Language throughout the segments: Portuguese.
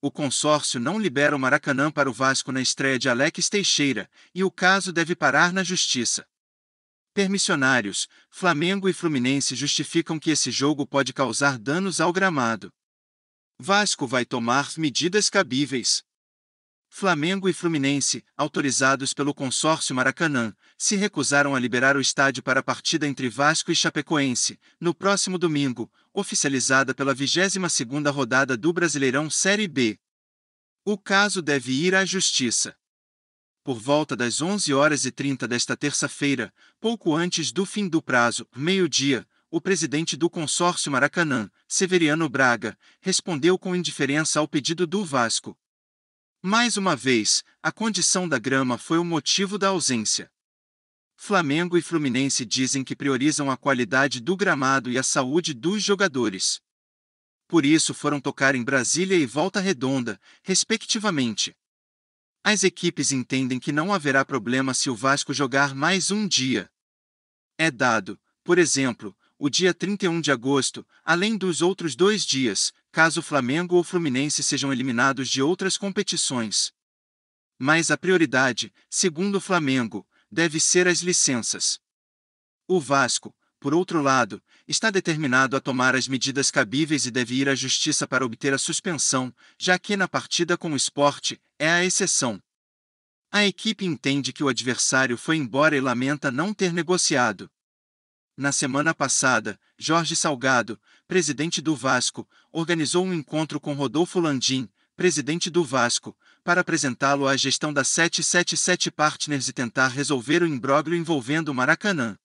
o consórcio não libera o Maracanã para o Vasco na estreia de Alex Teixeira, e o caso deve parar na justiça. Permissionários, Flamengo e Fluminense justificam que esse jogo pode causar danos ao gramado. Vasco vai tomar medidas cabíveis. Flamengo e Fluminense, autorizados pelo consórcio Maracanã, se recusaram a liberar o estádio para a partida entre Vasco e Chapecoense, no próximo domingo, oficializada pela 22ª rodada do Brasileirão Série B. O caso deve ir à justiça. Por volta das 11 horas e 30 desta terça-feira, pouco antes do fim do prazo, meio-dia, o presidente do consórcio Maracanã, Severiano Braga, respondeu com indiferença ao pedido do Vasco. Mais uma vez, a condição da grama foi o motivo da ausência. Flamengo e Fluminense dizem que priorizam a qualidade do gramado e a saúde dos jogadores. Por isso foram tocar em Brasília e Volta Redonda, respectivamente. As equipes entendem que não haverá problema se o Vasco jogar mais um dia. É dado, por exemplo, o dia 31 de agosto, além dos outros dois dias, caso Flamengo ou Fluminense sejam eliminados de outras competições. Mas a prioridade, segundo o Flamengo, deve ser as licenças. O Vasco, por outro lado, está determinado a tomar as medidas cabíveis e deve ir à justiça para obter a suspensão, já que na partida com o esporte, é a exceção. A equipe entende que o adversário foi embora e lamenta não ter negociado. Na semana passada, Jorge Salgado, presidente do Vasco, organizou um encontro com Rodolfo Landim, presidente do Vasco, para apresentá-lo à gestão da 777 Partners e tentar resolver o imbróglio envolvendo o Maracanã.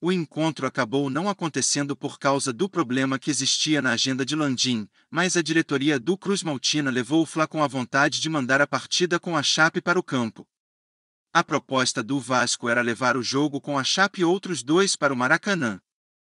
O encontro acabou não acontecendo por causa do problema que existia na agenda de Landim, mas a diretoria do Cruz Maltina levou o Fla com a vontade de mandar a partida com a Chape para o campo a proposta do Vasco era levar o jogo com a Chape outros dois para o Maracanã,